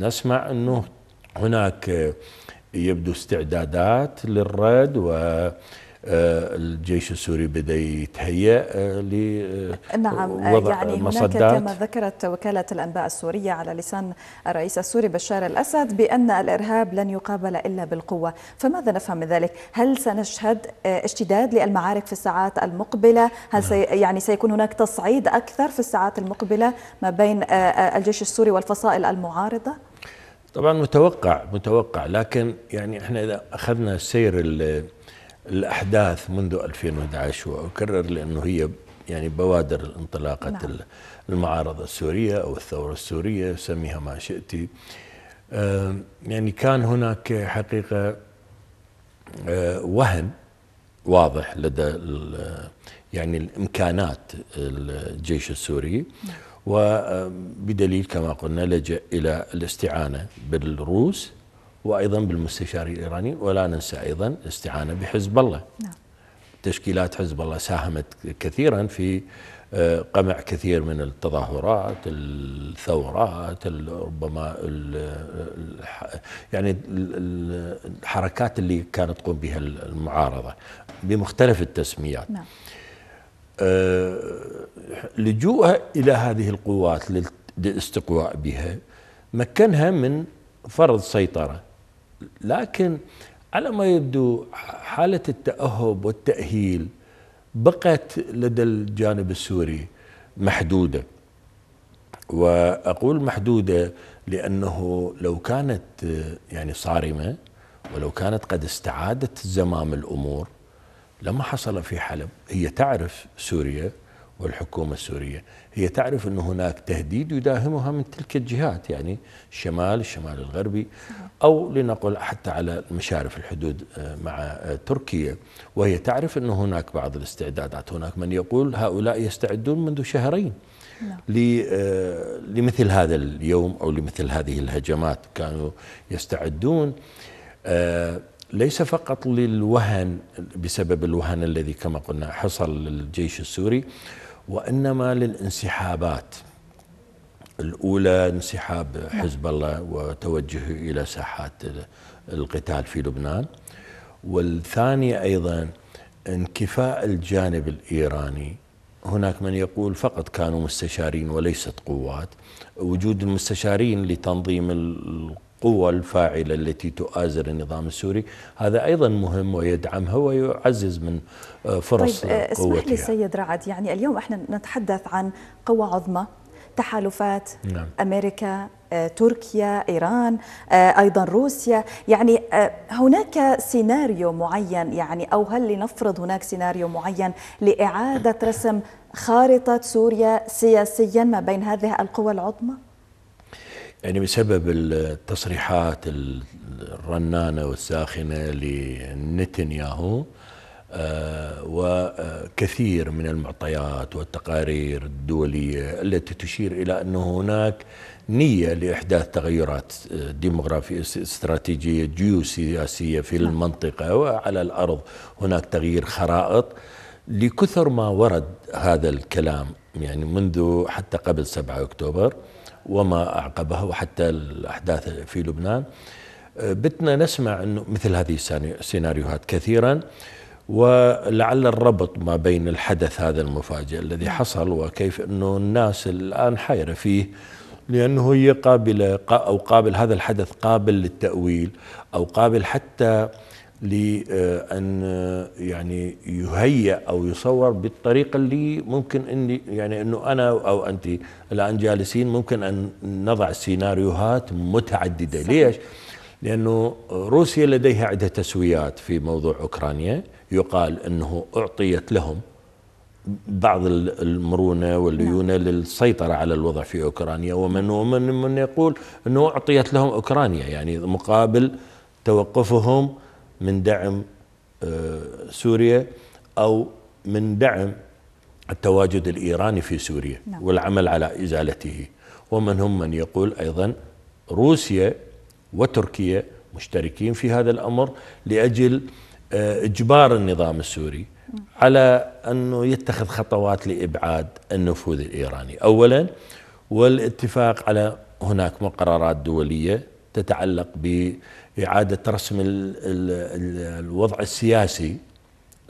نسمع أنه هناك آه، يبدو استعدادات للرد و آه، الجيش السوري بدا يتهيأ آه، ل نعم وضع يعني مصدات هناك كما ذكرت وكالة الأنباء السورية على لسان الرئيس السوري بشار الأسد بأن الإرهاب لن يقابل إلا بالقوة فماذا نفهم من ذلك؟ هل سنشهد اشتداد للمعارك في الساعات المقبلة؟ هل نعم. سي يعني سيكون هناك تصعيد أكثر في الساعات المقبلة ما بين الجيش السوري والفصائل المعارضة؟ طبعا متوقع متوقع لكن يعني احنا اذا اخذنا سير الاحداث منذ 2011 واكرر لانه هي يعني بوادر الانطلاقه نعم. المعارضه السوريه او الثوره السوريه سميها ما شئتي يعني كان هناك حقيقه آه، وهن واضح لدى يعني الامكانات الجيش السوري نعم. وبدليل كما قلنا لجأ إلى الاستعانة بالروس وأيضا بالمستشار الإيراني ولا ننسى أيضا الاستعانة بحزب الله نعم. تشكيلات حزب الله ساهمت كثيرا في آه، قمع كثير من التظاهرات الثورات ربما يعني الحركات اللي كانت تقوم بها المعارضة بمختلف التسميات نعم. آه، لجوءها إلى هذه القوات للاستقواء بها مكنها من فرض سيطرة لكن على ما يبدو حالة التأهب والتأهيل بقت لدى الجانب السوري محدودة وأقول محدودة لأنه لو كانت آه، يعني صارمة ولو كانت قد استعادت زمام الأمور لما حصل في حلب هي تعرف سوريا والحكومة السورية هي تعرف أن هناك تهديد يداهمها من تلك الجهات يعني الشمال الشمال الغربي أو لنقل حتى على مشارف الحدود آه، مع آه، تركيا وهي تعرف أن هناك بعض الاستعدادات هناك من يقول هؤلاء يستعدون منذ شهرين نعم. آه، لمثل هذا اليوم أو لمثل هذه الهجمات كانوا يستعدون ليس فقط للوهن بسبب الوهن الذي كما قلنا حصل للجيش السوري وانما للانسحابات الاولى انسحاب حزب الله وتوجهه الى ساحات القتال في لبنان والثانيه ايضا انكفاء الجانب الايراني هناك من يقول فقط كانوا مستشارين وليست قوات وجود المستشارين لتنظيم القوة الفاعلة التي تؤازر النظام السوري هذا أيضا مهم ويدعمها ويعزز من آه، فرص طيب قوتها آه، اسمح لي سيد رعد يعني اليوم احنا نتحدث عن قوى عظمى تحالفات نعم. أمريكا آه، تركيا إيران أيضا روسيا يعني هناك سيناريو معين يعني أو هل لنفرض هناك سيناريو معين لإعادة رسم خارطة سوريا سياسيا ما بين هذه القوى العظمى؟ يعني بسبب التصريحات الرنانه والساخنه لنتنياهو آه، وكثير من المعطيات والتقارير الدوليه التي تشير الى انه هناك نيه لاحداث تغيرات آه، ديموغرافيه استراتيجيه جيوسياسيه في نعم. المنطقه وعلى الارض هناك تغيير خرائط لكثر ما ورد هذا الكلام يعني منذ حتى قبل 7 اكتوبر وما أعقبها وحتى الأحداث في لبنان أه، بتنا نسمع أنه مثل هذه السيناريوهات كثيرا ولعل الربط ما بين الحدث هذا المفاجئ الذي حصل وكيف أنه الناس الآن حيرة فيه لأنه هي قابلة أو قابل هذا الحدث قابل للتأويل أو قابل حتى لأن يعني يهيأ أو يصور بالطريقة اللي ممكن أني يعني أنه أنا أو أنت الآن جالسين ممكن أن نضع سيناريوهات متعددة صحيح. ليش؟ لأنه روسيا لديها عدة تسويات في موضوع أوكرانيا يقال أنه أعطيت لهم بعض المرونة والليونة نعم. للسيطرة على الوضع في أوكرانيا ومن ومن من يقول أنه أعطيت لهم أوكرانيا يعني مقابل توقفهم من دعم آه، سوريا أو من دعم التواجد الإيراني في سوريا نعم. والعمل على إزالته ومن هم من يقول أيضا روسيا وتركيا مشتركين في هذا الأمر لأجل آه، إجبار النظام السوري على أنه يتخذ خطوات لإبعاد النفوذ الإيراني أولا والاتفاق على هناك مقررات دولية تتعلق بإعادة رسم الـ الـ الـ الوضع السياسي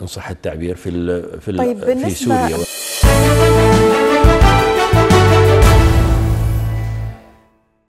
إن صح التعبير في في طيب في سوريا